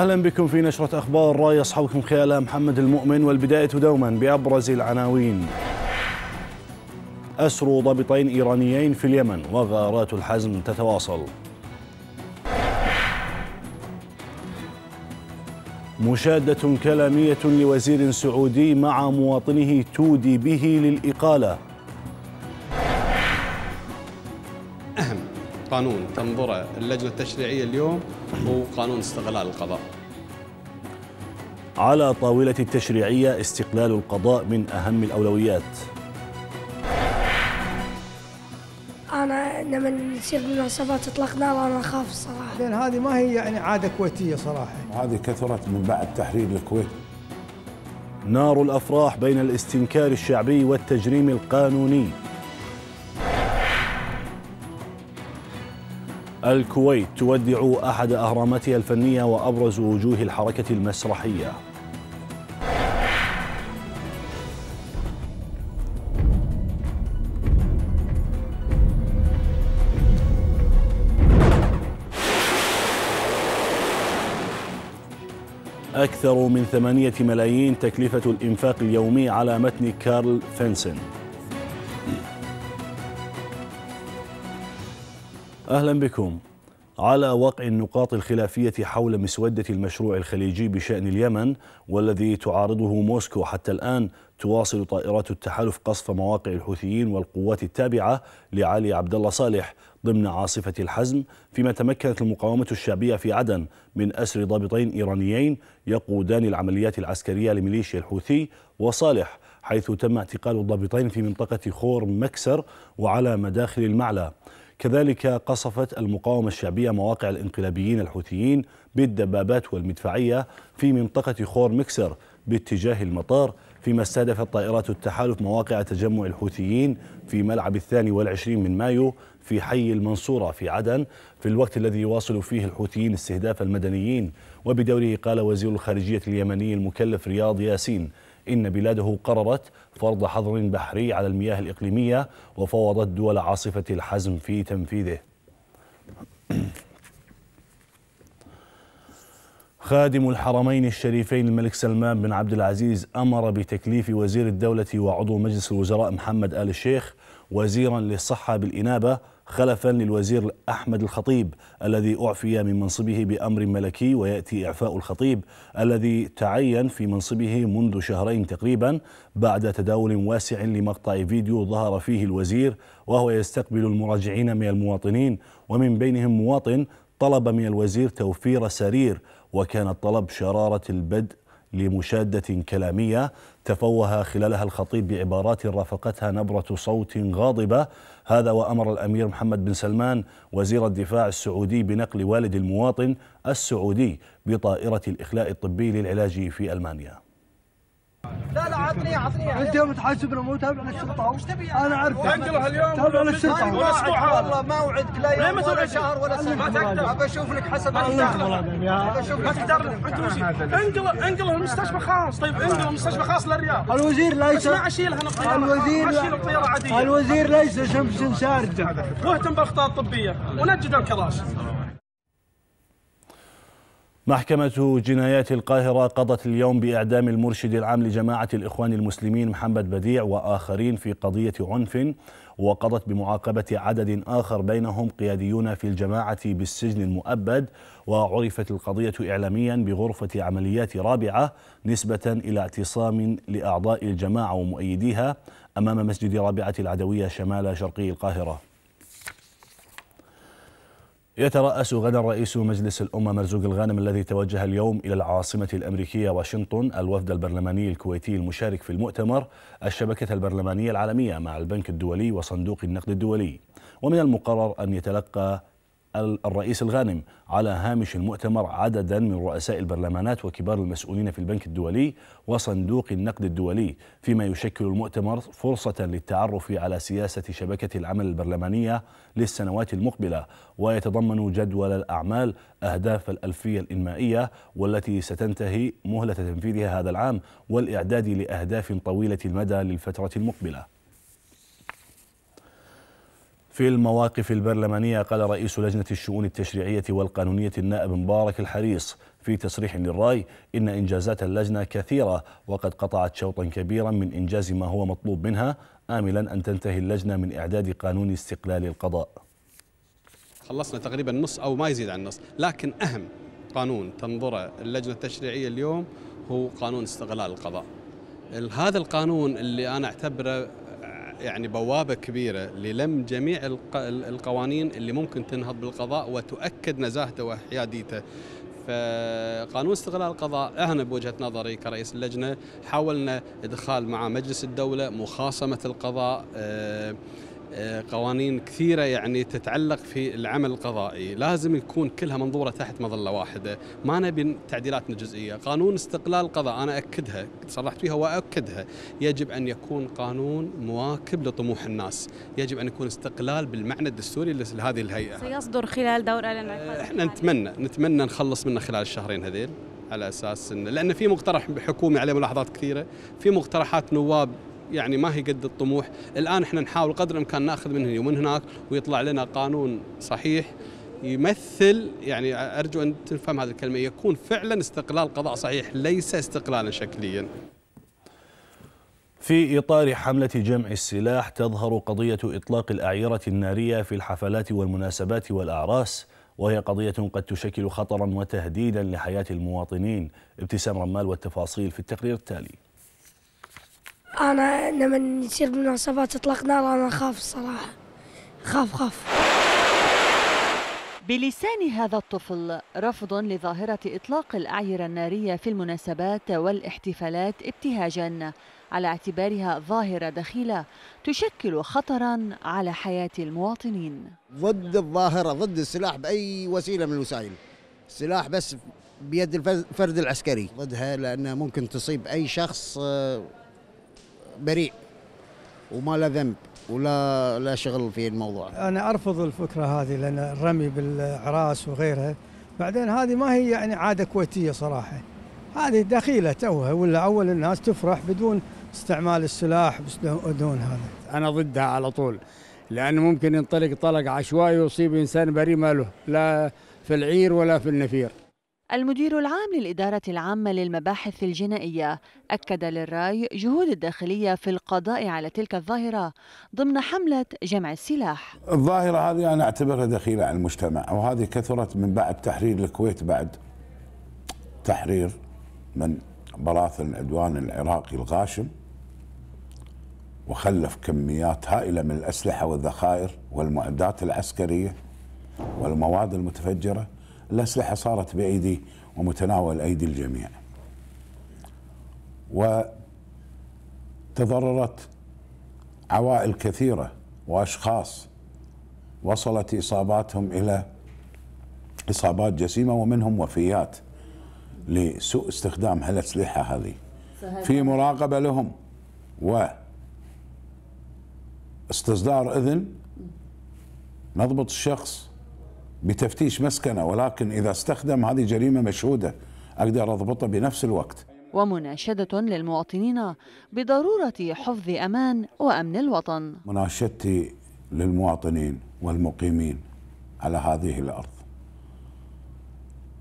أهلا بكم في نشرة أخبار راي أصحابكم خيال محمد المؤمن والبداية دوما بأبرز العناوين أسر ضابطين إيرانيين في اليمن وغارات الحزم تتواصل مشادة كلامية لوزير سعودي مع مواطنه تودي به للإقالة أهم قانون تنظره اللجنة التشريعية اليوم هو قانون استغلال القضاء على طاولة التشريعية استقلال القضاء من أهم الأولويات أنا لما نصير مناسبات إطلاق نار أنا أخاف الصراحة لأن هذه ما هي يعني عادة كويتية صراحة هذه كثرت من بعد تحرير الكويت نار الأفراح بين الاستنكار الشعبي والتجريم القانوني الكويت تودع أحد أهراماتها الفنية وأبرز وجوه الحركة المسرحية أكثر من ثمانية ملايين تكلفة الإنفاق اليومي على متن كارل فينسن أهلا بكم على وقع النقاط الخلافية حول مسودة المشروع الخليجي بشأن اليمن والذي تعارضه موسكو حتى الآن تواصل طائرات التحالف قصف مواقع الحوثيين والقوات التابعة لعلي عبد الله صالح ضمن عاصفة الحزم فيما تمكنت المقاومة الشعبية في عدن من أسر ضابطين إيرانيين يقودان العمليات العسكرية لميليشيا الحوثي وصالح حيث تم اعتقال الضابطين في منطقة خور مكسر وعلى مداخل المعلى كذلك قصفت المقاومة الشعبية مواقع الانقلابيين الحوثيين بالدبابات والمدفعية في منطقة خور مكسر باتجاه المطار فيما استهدفت طائرات التحالف مواقع تجمع الحوثيين في ملعب الثاني والعشرين من مايو في حي المنصورة في عدن في الوقت الذي يواصل فيه الحوثيين استهداف المدنيين وبدوره قال وزير الخارجية اليمني المكلف رياض ياسين إن بلاده قررت فرض حظر بحري على المياه الإقليمية وفوضت دول عاصفة الحزم في تنفيذه خادم الحرمين الشريفين الملك سلمان بن عبد العزيز أمر بتكليف وزير الدولة وعضو مجلس الوزراء محمد آل الشيخ وزيرا للصحة بالإنابة خلفا للوزير أحمد الخطيب الذي أعفي من منصبه بأمر ملكي ويأتي إعفاء الخطيب الذي تعين في منصبه منذ شهرين تقريبا بعد تداول واسع لمقطع فيديو ظهر فيه الوزير وهو يستقبل المراجعين من المواطنين ومن بينهم مواطن طلب من الوزير توفير سرير وكان الطلب شرارة البدء لمشادة كلامية تفوه خلالها الخطيب بعبارات رافقتها نبرة صوت غاضبة هذا وأمر الأمير محمد بن سلمان وزير الدفاع السعودي بنقل والد المواطن السعودي بطائرة الإخلاء الطبي للعلاج في ألمانيا لا لا عطني عطني انت يوم تحاسبنا مو تابع للشرطه وش تبي انا عارف انجلها اليوم تابع للسلطه والله ما اوعدك لا يوم ولا شهر ولا سنه ما تقدر ابى اشوف لك حسب ما تقدر انت وزير انقله طيب، انقله المستشفى خاص طيب انقله مستشفى خاص للرياض الوزير ليس ما اشيلها انا الطياره الوزير الطياره عاديه الوزير ليس شمس شارده واهتم بالاخطاء الطبيه ونجد الكراسي محكمة جنايات القاهرة قضت اليوم بإعدام المرشد العام لجماعة الإخوان المسلمين محمد بديع وآخرين في قضية عنف وقضت بمعاقبة عدد آخر بينهم قياديون في الجماعة بالسجن المؤبد وعرفت القضية إعلاميا بغرفة عمليات رابعة نسبة إلى اعتصام لأعضاء الجماعة ومؤيديها أمام مسجد رابعة العدوية شمال شرقي القاهرة يترأس غدا رئيس مجلس الأمة مرزوق الغانم الذي توجه اليوم إلى العاصمة الأمريكية واشنطن الوفد البرلماني الكويتي المشارك في المؤتمر الشبكة البرلمانية العالمية مع البنك الدولي وصندوق النقد الدولي ومن المقرر أن يتلقى الرئيس الغانم على هامش المؤتمر عددا من رؤساء البرلمانات وكبار المسؤولين في البنك الدولي وصندوق النقد الدولي فيما يشكل المؤتمر فرصة للتعرف على سياسة شبكة العمل البرلمانية للسنوات المقبلة ويتضمن جدول الأعمال أهداف الألفية الإنمائية والتي ستنتهي مهلة تنفيذها هذا العام والإعداد لأهداف طويلة المدى للفترة المقبلة في المواقف البرلمانية قال رئيس لجنة الشؤون التشريعية والقانونية النائب مبارك الحريص في تصريح للرأي إن إنجازات اللجنة كثيرة وقد قطعت شوطا كبيرا من إنجاز ما هو مطلوب منها آملا أن تنتهي اللجنة من إعداد قانون استقلال القضاء خلصنا تقريبا نص أو ما يزيد عن نص لكن أهم قانون تنظره اللجنة التشريعية اليوم هو قانون استقلال القضاء هذا القانون اللي أنا أعتبره يعني بوابه كبيره للم جميع القوانين اللي ممكن تنهض بالقضاء وتؤكد نزاهته وحياديته فقانون استغلال القضاء احنا بوجهه نظري كرئيس اللجنه حاولنا ادخال مع مجلس الدوله مخاصمه القضاء أه آه، قوانين كثيره يعني تتعلق في العمل القضائي، لازم يكون كلها منظوره تحت مظله واحده، ما نبي تعديلات جزئيه، قانون استقلال القضاء انا اكدها، صرحت فيها واكدها، يجب ان يكون قانون مواكب لطموح الناس، يجب ان يكون استقلال بالمعنى الدستوري لهذه الهيئه. سيصدر خلال دوره للانعقاد آه، احنا نتمنى نتمنى نخلص منه خلال الشهرين هذيل. على اساس انه لان في مقترح حكومي عليه ملاحظات كثيره، في مقترحات نواب يعني ما هي قد الطموح الآن احنا نحاول قدر الإمكان ناخذ من هنا ومن هناك ويطلع لنا قانون صحيح يمثل يعني أرجو أن تفهم هذه الكلمة يكون فعلا استقلال قضاء صحيح ليس استقلالا شكليا في إطار حملة جمع السلاح تظهر قضية إطلاق الأعيرة النارية في الحفلات والمناسبات والأعراس وهي قضية قد تشكل خطرا وتهديدا لحياة المواطنين ابتسام رمال والتفاصيل في التقرير التالي أنا لما يصير مناسبات إطلاق نار أنا أخاف الصراحة خاف خاف بلسان هذا الطفل رفض لظاهرة إطلاق الأعيرة النارية في المناسبات والاحتفالات ابتهاجا على اعتبارها ظاهرة دخيلة تشكل خطرا على حياة المواطنين ضد الظاهرة ضد السلاح بأي وسيلة من الوسائل السلاح بس بيد الفرد العسكري ضدها لأنها ممكن تصيب أي شخص آه، بريء وما له ذنب ولا لا شغل في الموضوع انا ارفض الفكره هذه لان الرمي بالعراس وغيرها بعدين هذه ما هي يعني عاده كويتيه صراحه هذه دخيله توها ولا اول الناس تفرح بدون استعمال السلاح بدون هذا انا ضدها على طول لان ممكن ينطلق طلق عشوائي ويصيب انسان بريء ما له لا في العير ولا في النفير المدير العام للإدارة العامة للمباحث الجنائية أكد للراي جهود الداخلية في القضاء على تلك الظاهرة ضمن حملة جمع السلاح الظاهرة هذه أنا أعتبرها دخيلة على المجتمع وهذه كثرت من بعد تحرير الكويت بعد تحرير من براثن عدوان العراقي الغاشم وخلف كميات هائلة من الأسلحة والذخائر والمعدات العسكرية والمواد المتفجرة الأسلحة صارت بأيدي ومتناول أيدي الجميع وتضررت عوائل كثيرة وأشخاص وصلت إصاباتهم إلى إصابات جسيمة ومنهم وفيات لسوء استخدام هالأسلحة هذه في مراقبة لهم و استصدار إذن نضبط الشخص بتفتيش مسكنه ولكن اذا استخدم هذه جريمه مشهوده اقدر اضبطه بنفس الوقت. ومناشده للمواطنين بضروره حفظ امان وامن الوطن. مناشدتي للمواطنين والمقيمين على هذه الارض.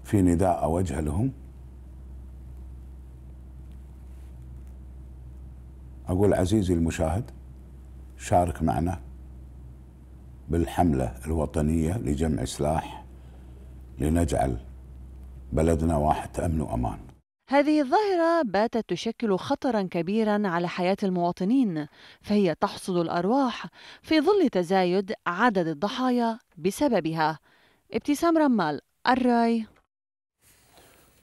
في نداء اوجهه لهم اقول عزيزي المشاهد شارك معنا بالحملة الوطنية لجمع سلاح لنجعل بلدنا واحد أمن وأمان هذه الظاهرة باتت تشكل خطرا كبيرا على حياة المواطنين فهي تحصد الأرواح في ظل تزايد عدد الضحايا بسببها ابتسام رمال الراي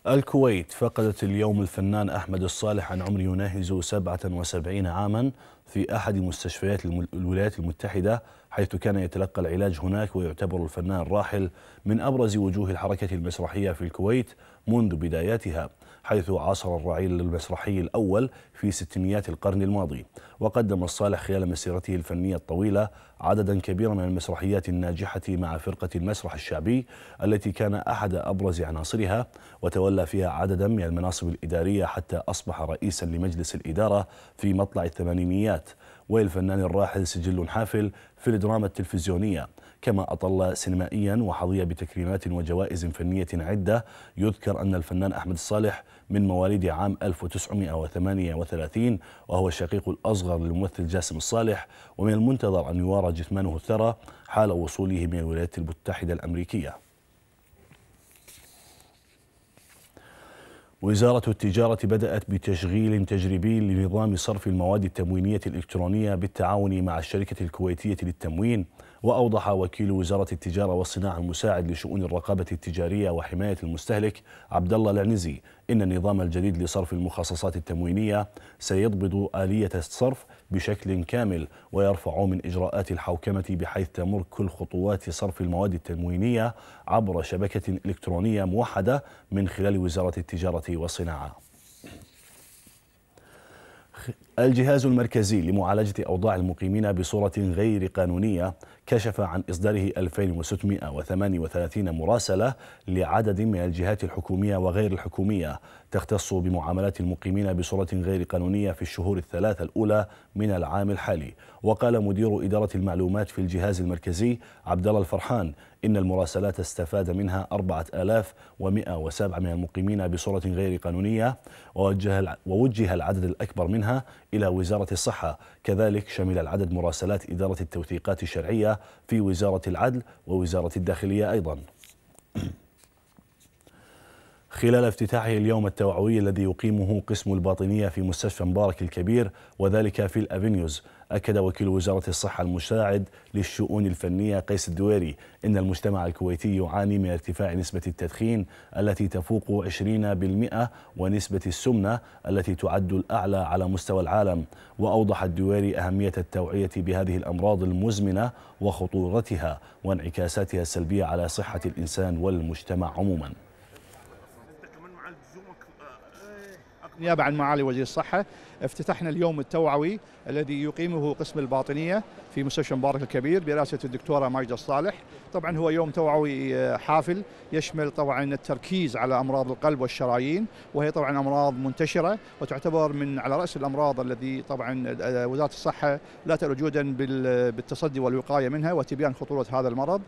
الكويت فقدت اليوم الفنان أحمد الصالح عن عمر يناهز 77 عاما في أحد مستشفيات الولايات المتحدة حيث كان يتلقى العلاج هناك ويعتبر الفنان الراحل من أبرز وجوه الحركة المسرحية في الكويت منذ بداياتها حيث عاصر الرعيل المسرحي الأول في ستينيات القرن الماضي وقدم الصالح خلال مسيرته الفنية الطويلة عددا كبيرا من المسرحيات الناجحة مع فرقة المسرح الشعبي التي كان أحد أبرز عناصرها وتولى فيها عددا من المناصب الإدارية حتى أصبح رئيسا لمجلس الإدارة في مطلع الثمانينيات والفنان الراحل سجل حافل في الدراما التلفزيونية كما أطل سينمائيا وحظي بتكريمات وجوائز فنية عدة يذكر أن الفنان أحمد الصالح من مواليد عام 1938 وهو الشقيق الأصغر للممثل جاسم الصالح ومن المنتظر أن يوارى جثمانه الثرى حال وصوله من الولايات المتحدة الأمريكية وزارة التجارة بدأت بتشغيل تجريبي لنظام صرف المواد التموينية الإلكترونية بالتعاون مع الشركة الكويتية للتموين وأوضح وكيل وزارة التجارة والصناعة المساعد لشؤون الرقابة التجارية وحماية المستهلك عبد الله العنزي إن النظام الجديد لصرف المخصصات التموينية سيضبط آلية الصرف بشكل كامل ويرفع من إجراءات الحوكمة بحيث تمر كل خطوات صرف المواد التموينية عبر شبكة إلكترونية موحدة من خلال وزارة التجارة والصناعة الجهاز المركزي لمعالجة أوضاع المقيمين بصورة غير قانونية كشف عن إصداره 2638 مراسلة لعدد من الجهات الحكومية وغير الحكومية تختص بمعاملات المقيمين بصورة غير قانونية في الشهور الثلاثة الأولى من العام الحالي وقال مدير إدارة المعلومات في الجهاز المركزي عبد الله الفرحان إن المراسلات استفاد منها 4107 من المقيمين بصورة غير قانونية ووجه العدد الأكبر منها إلى وزارة الصحة كذلك شمل العدد مراسلات إدارة التوثيقات الشرعية في وزارة العدل ووزارة الداخلية أيضاً خلال افتتاحه اليوم التوعوي الذي يقيمه قسم الباطنية في مستشفى مبارك الكبير وذلك في الأفينيوز أكد وكيل وزارة الصحة المساعد للشؤون الفنية قيس الدويري أن المجتمع الكويتي يعاني من ارتفاع نسبة التدخين التي تفوق 20% ونسبة السمنة التي تعد الأعلى على مستوى العالم وأوضح الدويري أهمية التوعية بهذه الأمراض المزمنة وخطورتها وانعكاساتها السلبية على صحة الإنسان والمجتمع عموماً نيابه عن معالي وزير الصحه افتتحنا اليوم التوعوي الذي يقيمه قسم الباطنية في مستشفى مبارك الكبير برئاسة الدكتورة ماجدة الصالح طبعا هو يوم توعوي آه، حافل يشمل طبعا التركيز على أمراض القلب والشرايين وهي طبعا أمراض منتشرة وتعتبر من على رأس الأمراض الذي طبعا آه، وزارة الصحة لا ترى جودا بالتصدي والوقاية منها وتبيان خطورة هذا المرض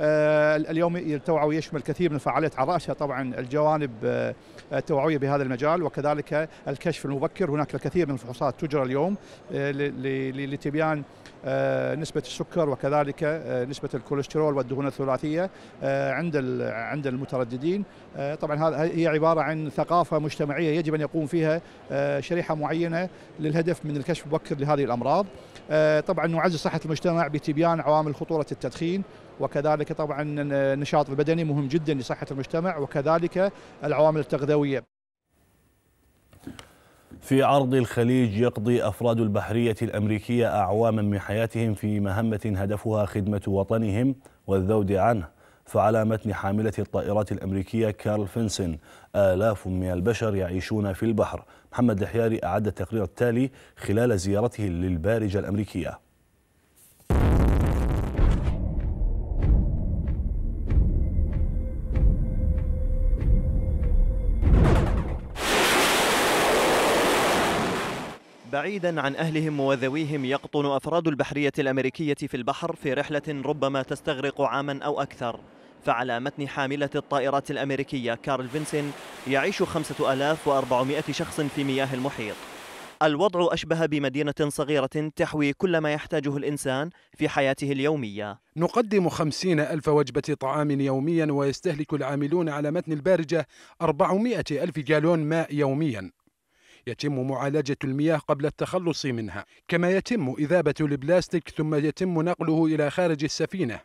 آه، اليوم التوعوي يشمل كثير من الفعاليات على رأسها طبعا الجوانب التوعوية بهذا المجال وكذلك الكشف المبكر هناك الكثير كثير من الفحوصات تجرى اليوم آه، لتبيان آه، نسبة السكر وكذلك آه، نسبة الكوليسترول والدهون الثلاثية عند عند المترددين طبعا هي عبارة عن ثقافة مجتمعية يجب أن يقوم فيها شريحة معينة للهدف من الكشف المبكر لهذه الأمراض طبعا نعزز صحة المجتمع بتبيان عوامل خطورة التدخين وكذلك طبعا النشاط البدني مهم جدا لصحة المجتمع وكذلك العوامل التغذوية في عرض الخليج يقضي أفراد البحرية الأمريكية أعواما من حياتهم في مهمة هدفها خدمة وطنهم والذود عنه فعلى متن حاملة الطائرات الأمريكية كارل فينسن آلاف من البشر يعيشون في البحر محمد الحياري أعد التقرير التالي خلال زيارته للبارجة الأمريكية بعيدا عن أهلهم وذويهم يقطن أفراد البحرية الأمريكية في البحر في رحلة ربما تستغرق عاما أو أكثر فعلى متن حاملة الطائرات الأمريكية كارل فينسن يعيش 5400 شخص في مياه المحيط الوضع أشبه بمدينة صغيرة تحوي كل ما يحتاجه الإنسان في حياته اليومية نقدم خمسين ألف وجبة طعام يوميا ويستهلك العاملون على متن البارجة أربعمائة ألف جالون ماء يوميا يتم معالجة المياه قبل التخلص منها كما يتم إذابة البلاستيك ثم يتم نقله إلى خارج السفينة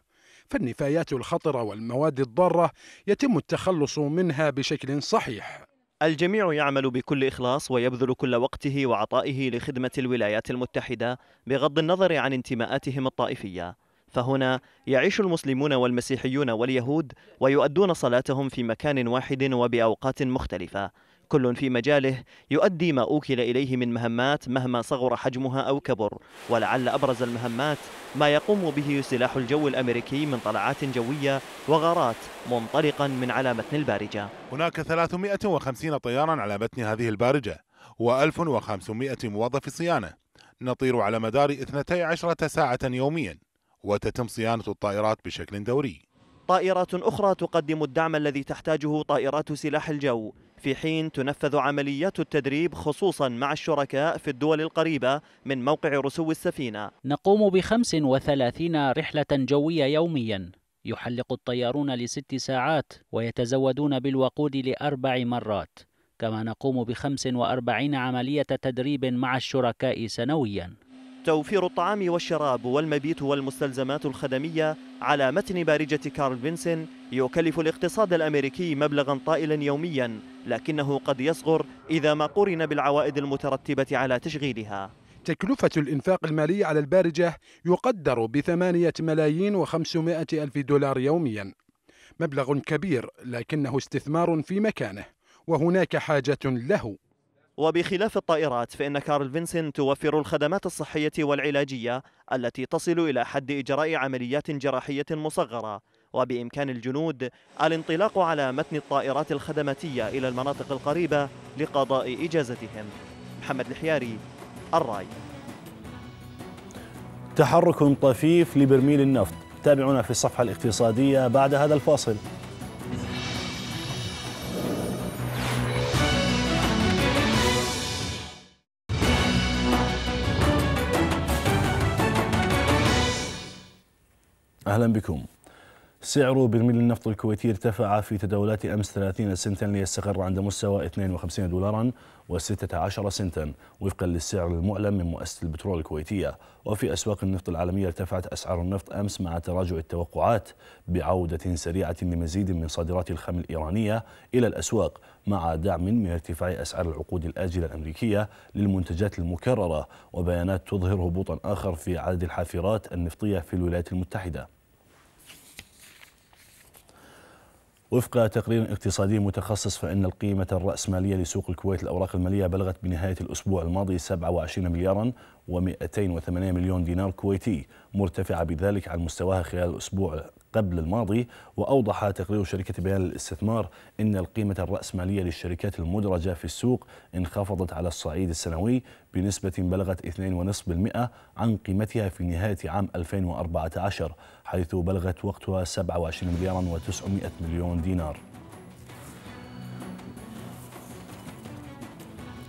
فالنفايات الخطرة والمواد الضارة يتم التخلص منها بشكل صحيح الجميع يعمل بكل إخلاص ويبذل كل وقته وعطائه لخدمة الولايات المتحدة بغض النظر عن انتماءاتهم الطائفية فهنا يعيش المسلمون والمسيحيون واليهود ويؤدون صلاتهم في مكان واحد وبأوقات مختلفة كل في مجاله يؤدي ما أوكل إليه من مهمات مهما صغر حجمها أو كبر ولعل أبرز المهمات ما يقوم به سلاح الجو الأمريكي من طلعات جوية وغارات منطلقا من على متن البارجة هناك 350 طيارا على متن هذه البارجة و1500 موظف صيانة نطير على مدار 12 ساعة يوميا وتتم صيانة الطائرات بشكل دوري طائرات أخرى تقدم الدعم الذي تحتاجه طائرات سلاح الجو في حين تنفذ عمليات التدريب خصوصا مع الشركاء في الدول القريبة من موقع رسو السفينة نقوم بخمس وثلاثين رحلة جوية يوميا يحلق الطيارون لست ساعات ويتزودون بالوقود لأربع مرات كما نقوم بخمس وأربعين عملية تدريب مع الشركاء سنوياً توفير الطعام والشراب والمبيت والمستلزمات الخدمية على متن بارجة كارل فينسن يكلف الاقتصاد الأمريكي مبلغا طائلا يوميا لكنه قد يصغر إذا ما قورن بالعوائد المترتبة على تشغيلها تكلفة الإنفاق المالي على البارجة يقدر بثمانية ملايين وخمسمائة ألف دولار يوميا مبلغ كبير لكنه استثمار في مكانه وهناك حاجة له وبخلاف الطائرات فإن كارل فينسن توفر الخدمات الصحية والعلاجية التي تصل إلى حد إجراء عمليات جراحية مصغرة وبإمكان الجنود الانطلاق على متن الطائرات الخدماتية إلى المناطق القريبة لقضاء إجازتهم محمد الحياري الراي تحرك طفيف لبرميل النفط تابعونا في الصفحة الاقتصادية بعد هذا الفاصل أهلا بكم سعر برميل النفط الكويتي ارتفع في تداولات أمس 30 سنتا ليستقر عند مستوى 52 دولارا و16 سنتا وفقا للسعر المعلن من مؤسسة البترول الكويتية وفي أسواق النفط العالمية ارتفعت أسعار النفط أمس مع تراجع التوقعات بعودة سريعة لمزيد من صادرات الخام الإيرانية إلى الأسواق مع دعم من ارتفاع أسعار العقود الآجلة الأمريكية للمنتجات المكررة وبيانات تظهر هبوطا آخر في عدد الحافرات النفطية في الولايات المتحدة وفق تقرير اقتصادي متخصص فإن القيمة الرأسمالية لسوق الكويت الأوراق المالية بلغت بنهاية الأسبوع الماضي 27 مليارا و208 مليون دينار كويتي مرتفعة بذلك عن مستواها خلال الأسبوع قبل الماضي وأوضح تقرير شركة بيان للاستثمار أن القيمة الرأسمالية للشركات المدرجة في السوق انخفضت على الصعيد السنوي بنسبة بلغت 2.5% عن قيمتها في نهاية عام 2014 حيث بلغت وقتها 27 مليارا و900 مليون دينار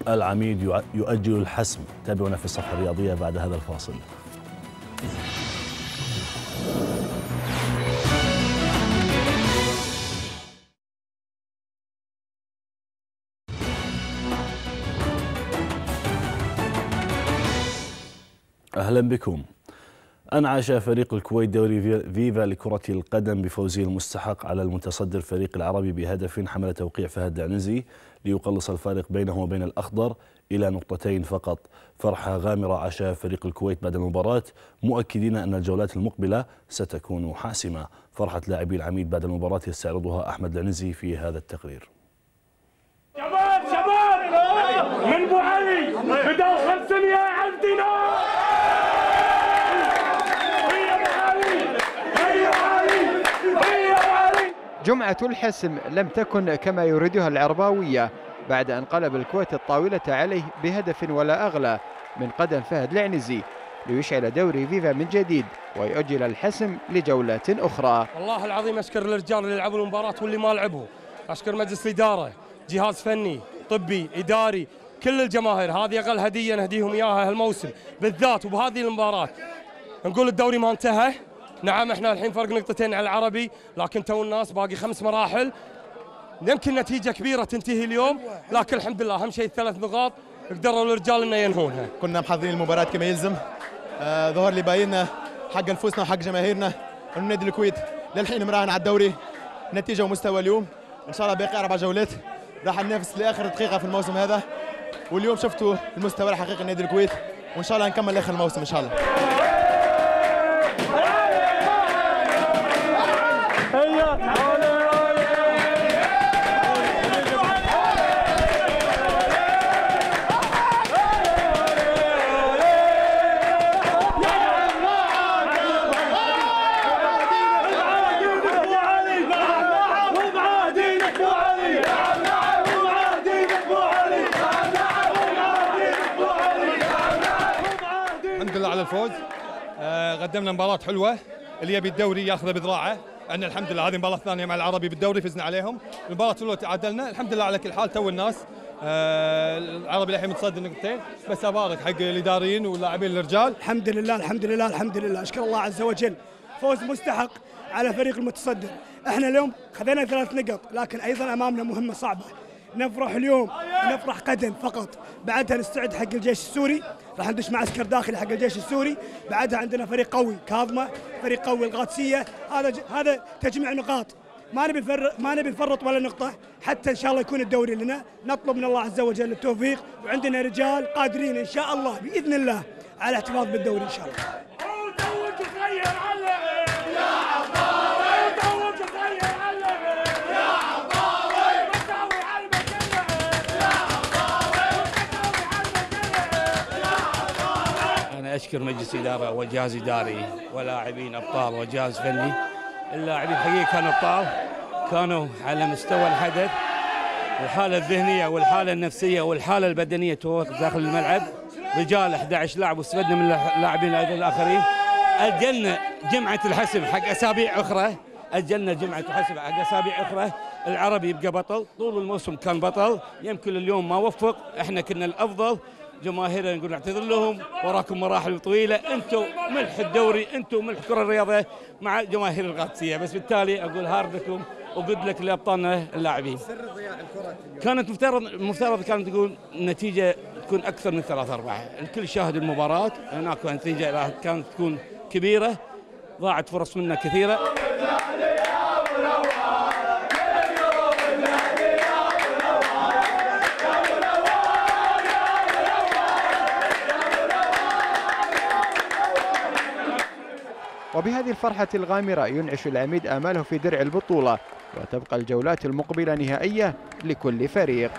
العميد يؤجل الحسم تابعونا في الصفحة الرياضية بعد هذا الفاصل أهلا بكم أنعش فريق الكويت دوري فيفا لكرة القدم بفوزه المستحق على المتصدر فريق العربي بهدف حمل توقيع فهد العنزي ليقلص الفارق بينه وبين الأخضر إلى نقطتين فقط فرحة غامرة عاشها فريق الكويت بعد المباراة مؤكدين أن الجولات المقبلة ستكون حاسمة فرحة لاعبي العميد بعد المباراة يستعرضها أحمد العنزي في هذا التقرير شباب شباب من بو علي جمعة الحسم لم تكن كما يريدها العرباوية بعد أن قلب الكويت الطاولة عليه بهدف ولا أغلى من قدم فهد العنزي ليشعل دوري فيفا من جديد ويؤجل الحسم لجولات أخرى والله العظيم أشكر الرجال اللي لعبوا المباراة واللي ما لعبوا أشكر مجلس الإدارة جهاز فني طبي إداري كل الجماهير هذه أقل هدية نهديهم إياها هالموسم بالذات وبهذه المباراة نقول الدوري ما انتهى نعم احنا الحين فرق نقطتين على العربي لكن تو الناس باقي خمس مراحل يمكن نتيجه كبيره تنتهي اليوم لكن الحمد لله اهم شيء الثلاث نقاط قدروا الرجال انه ينهونها كنا محضرين المباراه كما يلزم آه ظهر لي بايننا حق أنفسنا وحق جماهيرنا النادي الكويت للحين مراهن على الدوري نتيجه ومستوى اليوم ان شاء الله باقي اربع جولات راح ننافس لاخر دقيقه في الموسم هذا واليوم شفتوا المستوى الحقيقي لنادي الكويت وان شاء الله نكمل لاخر الموسم ان شاء الله الفوز آه، قدمنا مباراه حلوه اللي يبي الدوري ياخذه بذراعه عندنا الحمد لله هذه المباراه الثانيه مع العربي بالدوري فزنا عليهم المباراه الاولى تعادلنا الحمد لله على كل حال تو الناس آه العربي الحين متصدر نقطتين بس ابارك حق الاداريين واللاعبين الرجال الحمد لله الحمد لله الحمد لله اشكر الله عز وجل فوز مستحق على فريق المتصدر احنا اليوم خذينا ثلاث نقط لكن ايضا امامنا مهمه صعبه نفرح اليوم نفرح قدم فقط بعدها نستعد حق الجيش السوري راح ندش معسكر داخلي حق الجيش السوري بعدها عندنا فريق قوي كاظمه فريق قوي القادسيه هذا ج... هذا تجميع نقاط ما نبي نفر... ما نبي نفرط ولا نقطه حتى ان شاء الله يكون الدوري لنا نطلب من الله عز وجل التوفيق وعندنا رجال قادرين ان شاء الله باذن الله على الاحتفاظ بالدوري ان شاء الله اشكر مجلس اداره وجهاز اداري ولاعبين ابطال وجهاز فني اللاعبين حقيقه كانوا ابطال كانوا على مستوى الحدث الحاله الذهنيه والحاله النفسيه والحاله البدنيه داخل الملعب رجال 11 لاعب واستفدنا من اللاعبين الاخرين اجلنا جمعه الحسم حق اسابيع اخرى اجلنا جمعه الحسم حق اسابيع اخرى العربي يبقى بطل طول الموسم كان بطل يمكن اليوم ما وفق احنا كنا الافضل جماهيرنا نقول نعتذر لهم وراكم مراحل طويله انتم ملح الدوري انتم ملح الكره الرياضيه مع جماهير القادسيه بس بالتالي اقول هارد لكم وجود لك لابطالنا اللاعبين سر الكره كانت مفترض مفترض كانت تقول النتيجه تكون اكثر من ثلاثة أربعة الكل شاهد المباراه هناك نتيجه كانت تكون كبيره ضاعت فرص منا كثيره وبهذه الفرحة الغامرة ينعش العميد آماله في درع البطولة وتبقى الجولات المقبلة نهائية لكل فريق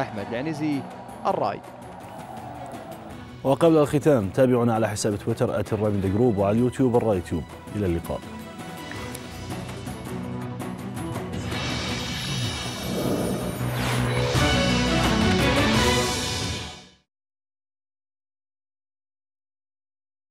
أحمد العنزي الراي وقبل الختام تابعونا على حساب تويتر الرامي جروب وعلى اليوتيوب الراي تيوب إلى اللقاء